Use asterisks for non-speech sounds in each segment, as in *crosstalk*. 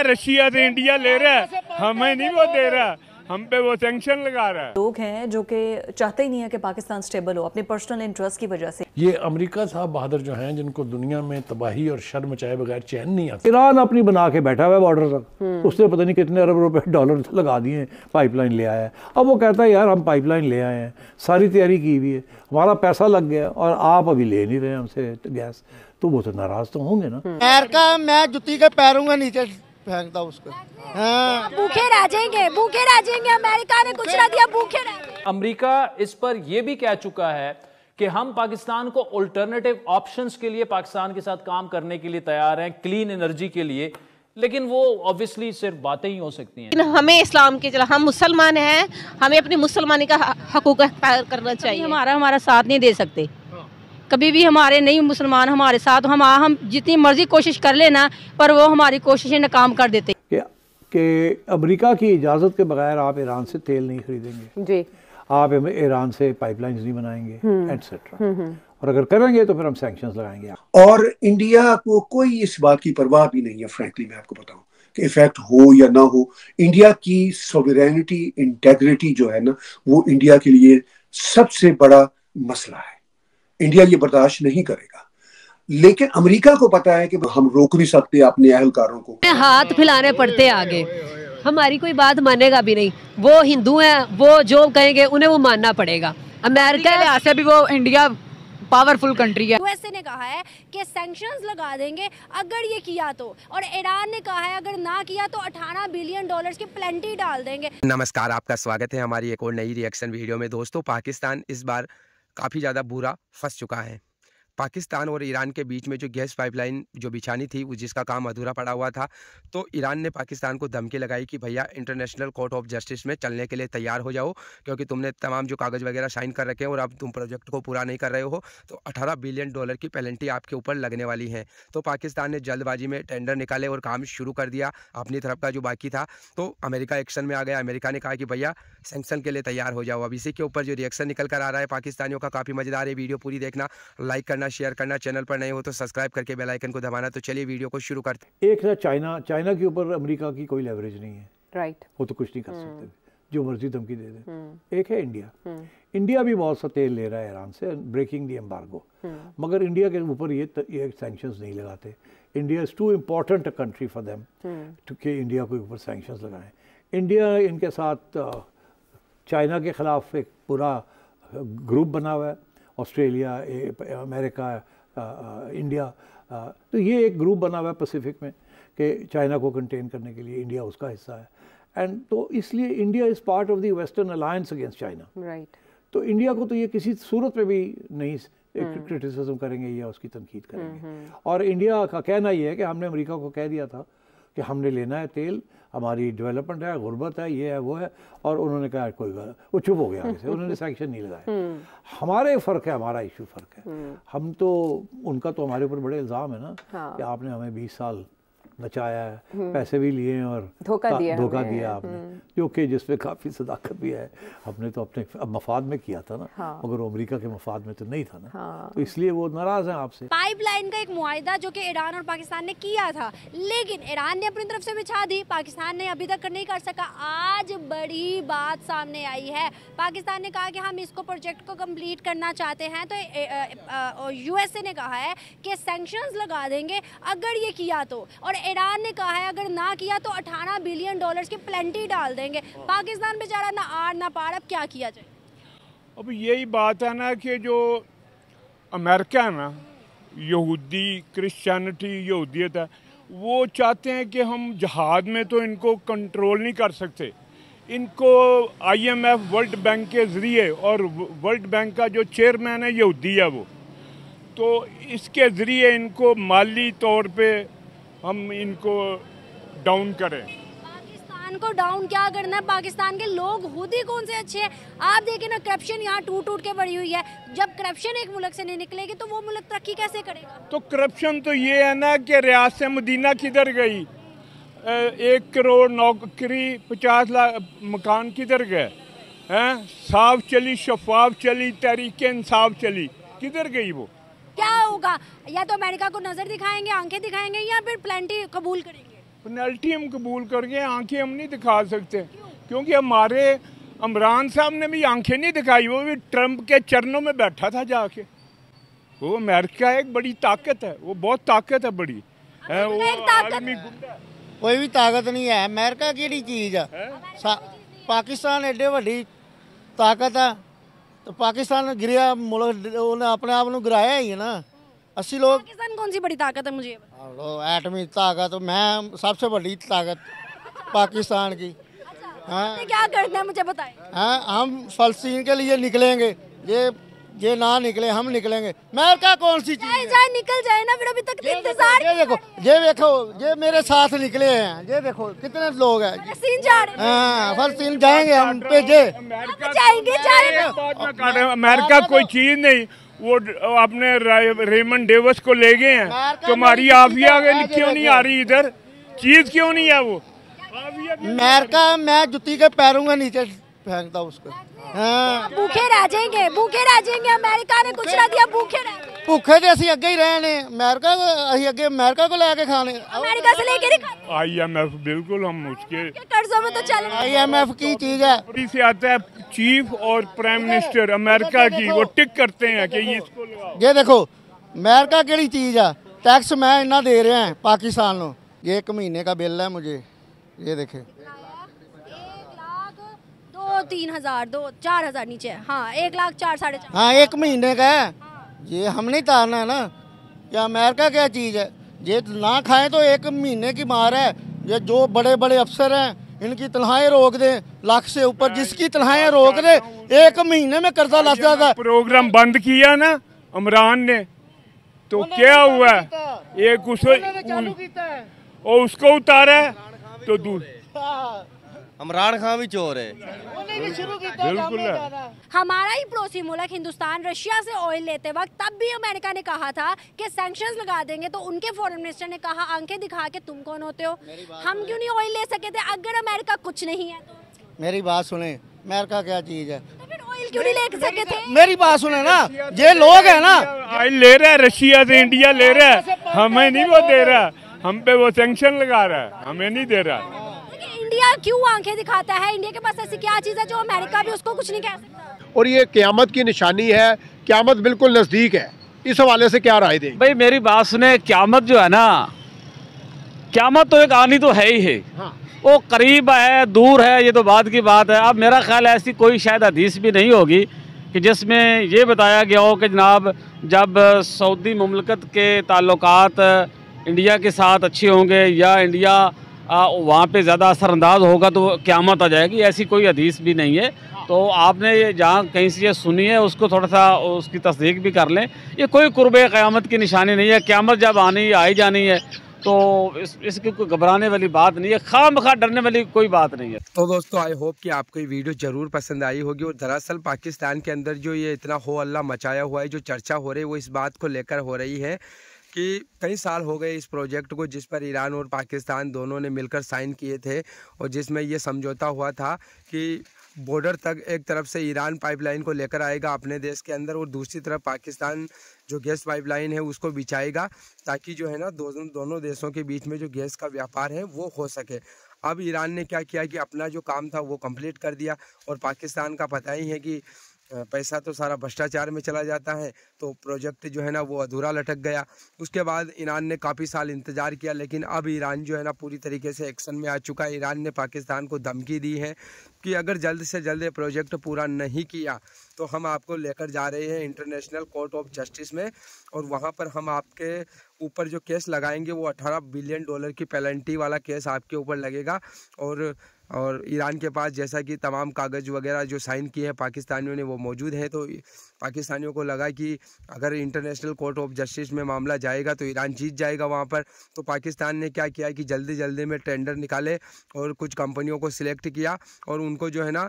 है रशिया से इंडिया ले रहा है हमें नहीं वो दे रहा हम पे वो सेंक्शन लगा रहा है लोग हैं जो कि चाहते ही नहीं है कि पाकिस्तान स्टेबल हो अपने पर्सनल इंटरेस्ट की वजह से ये अमेरिका साहब बहादुर जो हैं जिनको दुनिया में तबाही और शर्म चाहे बगैर चैन नहीं आता ईरान अपनी बना के बैठा हुआ है बॉर्डर तक उसने पता नहीं कितने अरब रुपए डॉलर *laughs* लगा दिए पाइपलाइन ले आया है अब वो कहता है यार हम पाइपलाइन ले आए हैं सारी तैयारी की हुई है हमारा पैसा लग गया और आप अभी ले नहीं रहे हमसे गैस तो वो तो नाराज़ तो होंगे ना अमेरिका मैं जुती के पैरूंगा नीचे फेंक दो उसको हाँ। भूखे रह जाएंगे भूखे रह जाएंगे अमेरिका ने कुछ ना दिया भूखे रह अमेरिका इस पर यह भी कह चुका है कि हम पाकिस्तान को अल्टरनेटिव ऑप्शंस के लिए पाकिस्तान के साथ काम करने के लिए तैयार हैं क्लीन एनर्जी के लिए लेकिन वो ऑब्वियसली सिर्फ बातें ही हो सकती हैं हमें इस्लाम के चला हम मुसलमान हैं हमें अपनी मुसलमानी का हकूक करना चाहिए हमारा हमारा साथ नहीं दे सकते कभी भी हमारे नहीं मुसलमान हमारे साथ हम हम जितनी मर्जी कोशिश कर लेना पर वो हमारी कोशिशें नाकाम कर देते कि अमेरिका की इजाज़त के बगैर आप ईरान से तेल नहीं खरीदेंगे जी आप ईरान से पाइपलाइंस नहीं बनाएंगे एटसेट्रा हम्म। हम्म, हम्म। और अगर करेंगे तो फिर हम सेंक्शन लगाएंगे और इंडिया को कोई इस बात की परवाह भी नहीं है फ्रेंकली मैं आपको बताऊँ कि इफेक्ट हो या ना हो इंडिया की सोवरेनिटी इंटेग्रिटी जो है ना वो इंडिया के लिए सबसे बड़ा मसला है इंडिया ये बर्दाश्त नहीं करेगा लेकिन अमेरिका को पता है कि हम रोक नहीं सकते अपने अहलकारों को हाथ फैलाने पड़ते आगे हमारी कोई बात मानेगा भी नहीं वो हिंदू हैं वो जो कहेंगे उन्हें वो मानना पड़ेगा अमेरिका लिहाज से भी वो इंडिया पावरफुल कंट्री है यूएसए ने कहा है कि सैंक्शंस लगा देंगे अगर ये किया तो और ईरान ने कहा है अगर ना किया तो 18 बिलियन डॉलर्स की प्लेंटी डाल देंगे नमस्कार आपका स्वागत है हमारी एक और नई रिएक्शन वीडियो में दोस्तों पाकिस्तान इस बार काफ़ी ज़्यादा बुरा फंस चुका है पाकिस्तान और ईरान के बीच में जो गैस पाइपलाइन जो बिछानी थी जिसका काम अधूरा पड़ा हुआ था तो ईरान ने पाकिस्तान को धमकी लगाई कि भैया इंटरनेशनल कोर्ट ऑफ जस्टिस में चलने के लिए तैयार हो जाओ क्योंकि तुमने तमाम जो कागज़ वगैरह साइन कर रखे हैं और अब तुम प्रोजेक्ट को पूरा नहीं कर रहे हो तो अठारह बिलियन डॉलर की पेनल्टी आपके ऊपर लगने वाली है तो पाकिस्तान ने जल्दबाजी में टेंडर निकाले और काम शुरू कर दिया अपनी तरफ का जो बाकी था तो अमेरिका एक्शन में आ गया अमेरिका ने कहा कि भैया सेंक्शन के लिए तैयार हो जाओ अब इसी के ऊपर जो रिएक्शन निकल कर आ रहा है पाकिस्तानियों का काफ़ी मज़ेदार है वीडियो पूरी देखना लाइक करना शेयर करना चैनल पर नए हो तो सब्सक्राइब करके बेल आइकन को दबाना तो चलिए वीडियो को शुरू करते हैं एक ना चाइना चाइना के ऊपर अमेरिका की कोई लेवरेज नहीं है राइट right. वो तो कुछ नहीं कर हम्म। सकते जो मर्जी धमकी दे दें हम्म। एक है इंडिया इंडिया हम्म। भी बहुत सा तेल ले रहा है ईरान से ब्रेकिंग दी एम्बार्गो मगर इंडिया के ऊपर ये ये सैंक्शंस नहीं लगाते India is too important a country for them क्योंकि इंडिया के ऊपर सैंक्शंस लगाएं इंडिया इनके साथ चाइना के ख़िलाफ़ एक पूरा ग्रुप बना हुआ है ऑस्ट्रेलिया अमेरिका इंडिया तो ये एक ग्रुप बना हुआ है पैसिफिक में कि चाइना को कंटेन करने के लिए इंडिया उसका हिस्सा है एंड तो इसलिए India is part of the western alliance against China right तो इंडिया को तो ये किसी सूरत में भी नहीं क्रिटिसिज्म हम्म। करेंगे या उसकी तनकीद करेंगे हम्म, हम्म। और इंडिया का कहना ये है कि हमने अमेरिका को कह दिया था कि हमने लेना है तेल हमारी डेवलपमेंट है गुर्बत है ये है वो है और उन्होंने कहा कोई बात वो चुप हो गया आगे से उन्होंने सेंक्शन नहीं लगाया हम्म। हमारे फ़र्क है हमारा इशू फ़र्क है हम्म। हम तो उनका तो हमारे ऊपर बड़े इल्ज़ाम है ना हाँ। कि आपने हमें बीस साल नचाया है हम्म। पैसे भी लिए हैं और धोखा दिया धोखा दिया आपने हम्म। जो कि जिसमें काफ़ी सदाकत भी है हमने तो अपने मफाद में किया था ना हाँ। मगर अमेरिका के मफाद में तो नहीं था ना हाँ। तो इसलिए वो नाराज़ हैं आपसे पाइपलाइन का एक मुआदा जो कि ईरान और पाकिस्तान ने किया था लेकिन ईरान ने अपनी तरफ से बिछा दी पाकिस्तान ने अभी तक नहीं कर सका आज बड़ी बात सामने आई है पाकिस्तान ने कहा कि हम इसको प्रोजेक्ट को कम्प्लीट करना चाहते हैं तो यू ने कहा है कि सेंक्शन लगा देंगे अगर ये किया तो और ईरान ने कहा है अगर ना किया तो 18 बिलियन डॉलर्स की प्लेंटी डाल देंगे हाँ। पाकिस्तान बेचारा ना आर ना पार अब क्या किया जाए अब यही बात है ना कि जो अमेरिका है ना यहूदी क्रिश्चियनिटी यहूदियत है वो चाहते हैं कि हम जहाद में तो इनको कंट्रोल नहीं कर सकते इनको आईएमएफ वर्ल्ड बैंक के ज़रिए और वर्ल्ड बैंक का जो चेयरमैन है यहूदी है वो तो इसके ज़रिए इनको माली तौर पे हम इनको डाउन करें पाकिस्तान को डाउन क्या करना है पाकिस्तान के लोग खुद ही कौन से अच्छे हैं आप देखिए ना करप्शन यहाँ टूट टूट के बढ़ी हुई है जब करप्शन एक मुल्क से नहीं निकलेगी तो वो मुल्क तरक्की कैसे करेगा तो करप्शन तो ये है ना कि से मदीना किधर गई एक करोड़ नौकरी पचास लाख मकान किधर गए हैं साफ चली शफाफ चली तहरीक इंसाफ चली किधर गई वो क्या होगा या तो अमेरिका को नज़र दिखाएंगे आंखें दिखाएंगे या फिर प्लेंटी कबूल करेंगे पेनल्टी हम कबूल करेंगे आंखें हम नहीं दिखा सकते क्योंकि हमारे इमरान साहब ने भी आंखें नहीं दिखाई वो भी ट्रंप के चरणों में बैठा था जाके वो अमेरिका एक बड़ी ताकत है वो बहुत ताकत है बड़ी है वो एक ताकत है। कोई भी ताकत नहीं है अमेरिका केड़ी चीज़ है पाकिस्तान एडे वही ताकत है तो पाकिस्तान गिरा मुल्क उन्हें अपने आप को ही है ना अस्सी लोग पाकिस्तान कौन सी बड़ी ताकत है मुझे हाँ, एटमी ताकत मैं सबसे बड़ी ताकत पाकिस्तान की अच्छा, हाँ तो क्या करना है मुझे बताएं हाँ हम फलस्तीन के लिए निकलेंगे ये ये ना निकले हम निकलेंगे मैं क्या कौन सी चीज जाए निकल जाए ना फिर अभी तक इंतजार ये देखो ये देखो ये मेरे साथ निकले हैं ये देखो कितने लोग हैं फलस्तीन जा हाँ, जाएंगे हम भेजे तो जाएंगे अमेरिका कोई तो- चीज नहीं वो अपने रेमन डेवस को ले गए हैं तो तुम्हारी आफिया क्यों नहीं आ रही इधर चीज क्यों नहीं है वो अमेरिका मैं जुती के पैरों नीचे फेंकता दो उसको हाँ। हाँ। भूखे रह जाएंगे भूखे रह जाएंगे अमेरिका ने कुछ ना दिया भूखे भूखे तो अभी अगे ही रहने अमेरिका अभी अगे अमेरिका को लेके खाने अमेरिका से लेके आई एम एफ बिल्कुल हम उसके कर्जों में तो चल आई एम एफ की चीज है से आता है चीफ और प्राइम मिनिस्टर अमेरिका की वो टिक करते हैं कि इसको ये देखो अमेरिका केड़ी चीज है टैक्स मैं इन्ना दे रहा है पाकिस्तान ये एक महीने का बिल है मुझे ये देखे तीन हजार दो चार हजार नीचे हाँ एक लाख चार साढ़े चार हाँ एक महीने का है ये हम नहीं तारना है ना ये अमेरिका क्या चीज़ है ये ना खाए तो एक महीने की मार है ये जो बड़े बड़े अफसर हैं इनकी तनहाए रोक दे लाख से ऊपर जिसकी तनहाए रोक दे एक महीने में कर्जा लग जाता प्रोग्राम बंद किया ना इमरान ने तो क्या हुआ एक उसको और उसको उतारा है तो दूर हाँ। इमरान खान भी चोर तो है बिल्कुल हमारा ही पड़ोसी मुल्क हिंदुस्तान रशिया से ऑयल लेते वक्त तब भी अमेरिका ने कहा था कि सैंक्शंस लगा देंगे तो उनके फॉरेन मिनिस्टर ने कहा आंखें दिखा के तुम कौन होते हो हम क्यों नहीं ऑयल ले सके थे अगर अमेरिका कुछ नहीं है तो मेरी बात सुने अमेरिका क्या चीज है तो क्यों नहीं ले सके थे मेरी बात सुने ना ये लोग है ना ऑयल ले रहे रशिया से इंडिया ले रहा है हमें नहीं वो दे रहा हम पे वो सेंक्शन लगा रहा है हमें नहीं दे रहा इंडिया क्यों आंखें दिखाता है इंडिया के पास ऐसी क्या चीज़ है जो अमेरिका भी उसको कुछ नहीं कह सकता और ये क्यामत की निशानी है क्यामत बिल्कुल नज़दीक है इस हवाले से क्या राय दें भाई मेरी बात सुने क्यामत जो है ना क्यामत तो एक आनी तो है ही है हाँ। वो करीब है दूर है ये तो बाद की बात है अब मेरा ख्याल है ऐसी कोई शायद हदीस भी नहीं होगी कि जिसमें ये बताया गया हो कि जनाब जब सऊदी ममलकत के ताल्लुकात इंडिया के साथ अच्छे होंगे या इंडिया वहाँ पे ज़्यादा असरअंदाज होगा तो क्यामत आ जाएगी ऐसी कोई हदीस भी नहीं है तो आपने ये जहाँ कहीं से ये सुनी है उसको थोड़ा सा उसकी तस्दीक भी कर लें ये कोई कुर्ब क़्यामत की निशानी नहीं है क्यामत जब आनी आई जानी है तो इस इसकी कोई घबराने वाली बात नहीं है खाम खा डरने वाली कोई बात नहीं है तो दोस्तों आई होप कि आपको ये वीडियो ज़रूर पसंद आई होगी और दरअसल पाकिस्तान के अंदर जो ये इतना हो अल्लाह मचाया हुआ है जो चर्चा हो रही है वो इस बात को लेकर हो रही है कि कई साल हो गए इस प्रोजेक्ट को जिस पर ईरान और पाकिस्तान दोनों ने मिलकर साइन किए थे और जिसमें ये समझौता हुआ था कि बॉर्डर तक एक तरफ से ईरान पाइपलाइन को लेकर आएगा अपने देश के अंदर और दूसरी तरफ पाकिस्तान जो गैस पाइपलाइन है उसको बिछाएगा ताकि जो है ना दोनों दोनों देशों के बीच में जो गैस का व्यापार है वो हो सके अब ईरान ने क्या किया कि अपना जो काम था वो कंप्लीट कर दिया और पाकिस्तान का पता ही है कि पैसा तो सारा भ्रष्टाचार में चला जाता है तो प्रोजेक्ट जो है ना वो अधूरा लटक गया उसके बाद ईरान ने काफ़ी साल इंतज़ार किया लेकिन अब ईरान जो है ना पूरी तरीके से एक्शन में आ चुका है ईरान ने पाकिस्तान को धमकी दी है कि अगर जल्द से जल्द ये प्रोजेक्ट पूरा नहीं किया तो हम आपको लेकर जा रहे हैं इंटरनेशनल कोर्ट ऑफ जस्टिस में और वहाँ पर हम आपके ऊपर जो केस लगाएंगे वो अठारह बिलियन डॉलर की पेनल्टी वाला केस आपके ऊपर लगेगा और और ईरान के पास जैसा कि तमाम कागज़ वगैरह जो साइन किए हैं पाकिस्तानियों ने वो मौजूद हैं तो पाकिस्तानियों को लगा कि अगर इंटरनेशनल कोर्ट ऑफ जस्टिस में मामला जाएगा तो ईरान जीत जाएगा वहाँ पर तो पाकिस्तान ने क्या किया कि जल्दी जल्दी में टेंडर निकाले और कुछ कंपनियों को सिलेक्ट किया और उनको जो है ना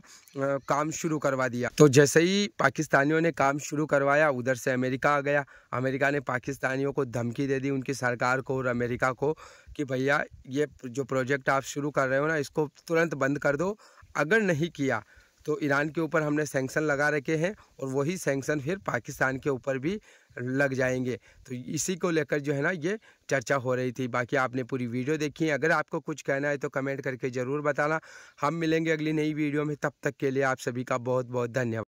काम शुरू करवा दिया तो जैसे ही पाकिस्तानियों ने काम शुरू करवाया उधर से अमेरिका आ गया अमेरिका ने पाकिस्तानियों को धमकी दे दी उनकी सरकार को और अमेरिका को कि भैया ये जो प्रोजेक्ट आप शुरू कर रहे हो ना इसको तुरंत बंद कर दो अगर नहीं किया तो ईरान के ऊपर हमने सेंक्शन लगा रखे हैं और वही सेंक्शन फिर पाकिस्तान के ऊपर भी लग जाएंगे तो इसी को लेकर जो है ना ये चर्चा हो रही थी बाकी आपने पूरी वीडियो देखी है अगर आपको कुछ कहना है तो कमेंट करके ज़रूर बताना हम मिलेंगे अगली नई वीडियो में तब तक के लिए आप सभी का बहुत बहुत धन्यवाद